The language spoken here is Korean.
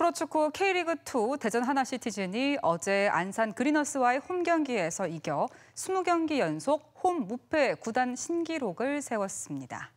프로축구 K리그2 대전 하나시티즌이 어제 안산 그리너스와의 홈 경기에서 이겨 20경기 연속 홈 무패 구단 신기록을 세웠습니다.